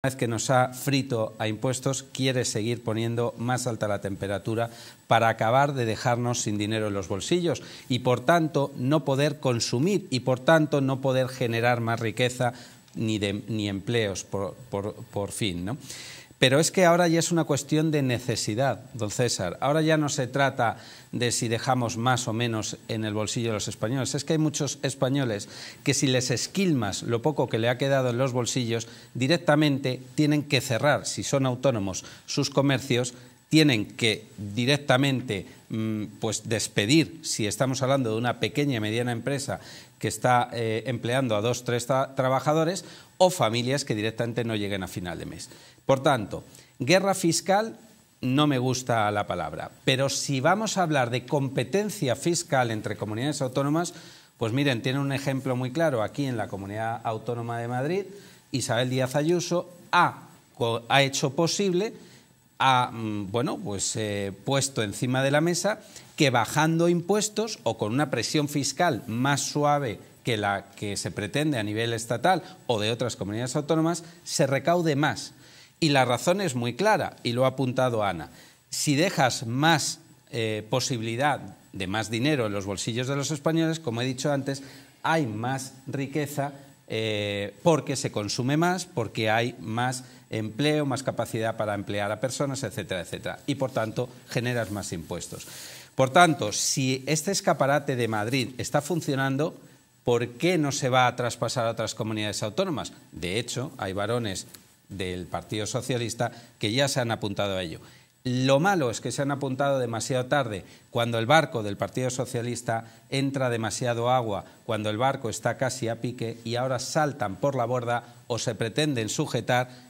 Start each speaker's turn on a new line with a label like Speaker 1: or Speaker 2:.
Speaker 1: Una vez que nos ha frito a impuestos, quiere seguir poniendo más alta la temperatura para acabar de dejarnos sin dinero en los bolsillos y, por tanto, no poder consumir y, por tanto, no poder generar más riqueza ni, ni empleos por, por fin. ¿no? Pero es que ahora ya es una cuestión de necesidad, don César. Ahora ya no se trata de si dejamos más o menos en el bolsillo de los españoles. Es que hay muchos españoles que si les esquilmas lo poco que le ha quedado en los bolsillos, directamente tienen que cerrar, si son autónomos, sus comercios tienen que directamente mm, pues despedir, si estamos hablando de una pequeña y mediana empresa que está eh, empleando a dos, tres trabajadores, o familias que directamente no lleguen a final de mes. Por tanto, guerra fiscal no me gusta la palabra, pero si vamos a hablar de competencia fiscal entre comunidades autónomas, pues miren, tiene un ejemplo muy claro aquí en la Comunidad Autónoma de Madrid, Isabel Díaz Ayuso ha, ha hecho posible ha mm, pues, eh, puesto encima de la mesa que bajando impuestos o con una presión fiscal más suave que la que se pretende a nivel estatal o de otras comunidades autónomas, se recaude más. Y la razón es muy clara, y lo ha apuntado Ana. Si dejas más eh, posibilidad de más dinero en los bolsillos de los españoles, como he dicho antes, hay más riqueza eh, porque se consume más, porque hay más empleo, más capacidad para emplear a personas, etcétera, etcétera. Y por tanto, generas más impuestos. Por tanto, si este escaparate de Madrid está funcionando, ¿por qué no se va a traspasar a otras comunidades autónomas? De hecho, hay varones del Partido Socialista que ya se han apuntado a ello. Lo malo es que se han apuntado demasiado tarde, cuando el barco del Partido Socialista entra demasiado agua, cuando el barco está casi a pique y ahora saltan por la borda o se pretenden sujetar